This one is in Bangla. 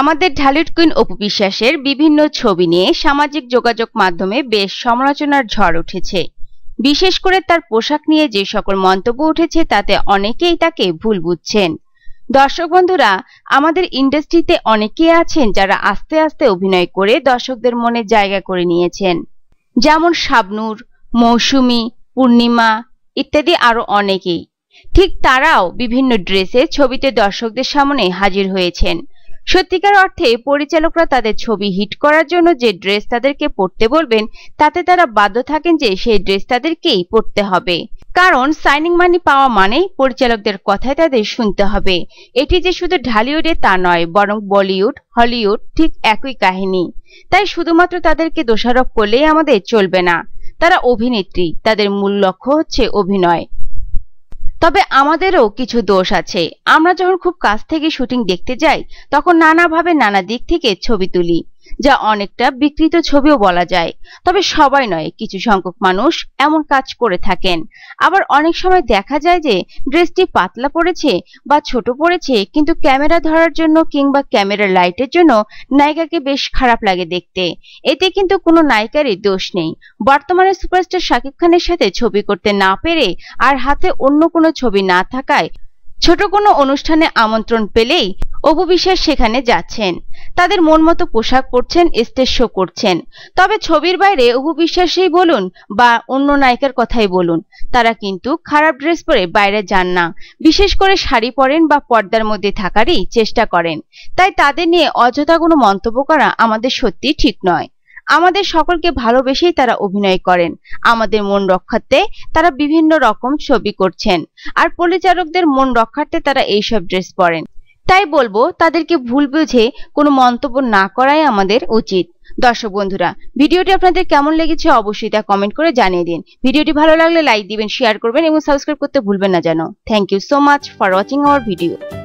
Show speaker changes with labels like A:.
A: আমাদের ঢালিউড কুইন অপু বিশ্বাসের বিভিন্ন ছবি নিয়ে সামাজিক যোগাযোগ মাধ্যমে বেশ সমালোচনার ঝড় উঠেছে বিশেষ করে তার পোশাক নিয়ে যে সকল মন্তব্য উঠেছে তাতে অনেকেই তাকে ভুল বুঝছেন দর্শক বন্ধুরা আমাদের ইন্ডাস্ট্রিতে অনেকেই আছেন যারা আস্তে আস্তে অভিনয় করে দর্শকদের মনে জায়গা করে নিয়েছেন যেমন শাবনুর মৌসুমি পূর্ণিমা ইত্যাদি আরো অনেকেই ঠিক তারাও বিভিন্ন ড্রেসে ছবিতে দর্শকদের সামনে হাজির হয়েছেন সত্যিকার অর্থে পরিচালকরা তাদের ছবি হিট করার জন্য যে ড্রেস তাদেরকে পড়তে বলবেন তাতে তারা বাধ্য থাকেন যে সেই ড্রেস তাদেরকেই পড়তে হবে কারণ সাইনিং মানি পাওয়া মানে পরিচালকদের কথায় তাদের শুনতে হবে এটি যে শুধু ঢালিউডে তা নয় বরং বলিউড হলিউড ঠিক একই কাহিনী তাই শুধুমাত্র তাদেরকে দোষারোপ করলেই আমাদের চলবে না তারা অভিনেত্রী তাদের মূল লক্ষ্য হচ্ছে অভিনয় তবে আমাদেরও কিছু দোষ আছে আমরা যখন খুব কাছ থেকে শুটিং দেখতে যাই তখন নানাভাবে নানা দিক থেকে ছবি তুলি যা অনেকটা বিকৃত ছবিও বলা যায় তবে সবাই নয় কিছু সংখ্যক মানুষ এমন কাজ করে থাকেন আবার অনেক সময় দেখা যায় যে ড্রেসটি পাতলা পড়েছে বা ছোট পড়েছে কিন্তু ক্যামেরা ধরার জন্য কিংবা ক্যামেরার লাইটের জন্য নায়িকাকে বেশ খারাপ লাগে দেখতে এতে কিন্তু কোনো নায়িকারই দোষ নেই বর্তমানে সুপারস্টার শাকিব খানের সাথে ছবি করতে না পেরে আর হাতে অন্য কোনো ছবি না থাকায় ছোট কোনো অনুষ্ঠানে আমন্ত্রণ পেলেই অপু বিশ্বাস সেখানে যাচ্ছেন তাদের মন মতো পোশাক পরছেন স্টেজ শো করছেন তবে ছবির বাইরে অপু বিশ্বাসই বলুন বা অন্য নায়িকার কথাই বলুন তারা কিন্তু খারাপ ড্রেস পরে বাইরে যান না বিশেষ করে শাড়ি পরেন বা পর্দার মধ্যে থাকারই চেষ্টা করেন তাই তাদের নিয়ে অযথা কোনো মন্তব্য করা আমাদের সত্যি ঠিক নয় আমাদের সকলকে ভালোবেসেই তারা অভিনয় করেন আমাদের মন রক্ষার্থে তারা বিভিন্ন রকম ছবি করছেন আর পরিচারকদের মন রক্ষার্থে তারা এইসব ড্রেস পরেন তাই বলবো তাদেরকে ভুল বুঝে কোনো মন্তব্য না করাই আমাদের উচিত দর্শক বন্ধুরা ভিডিওটি আপনাদের কেমন লেগেছে অবশ্যই তা কমেন্ট করে জানিয়ে দিন ভিডিওটি ভালো লাগলে লাইক দিবেন শেয়ার করবেন এবং সাবস্ক্রাইব করতে ভুলবেন না যেন thank you so much for watching our video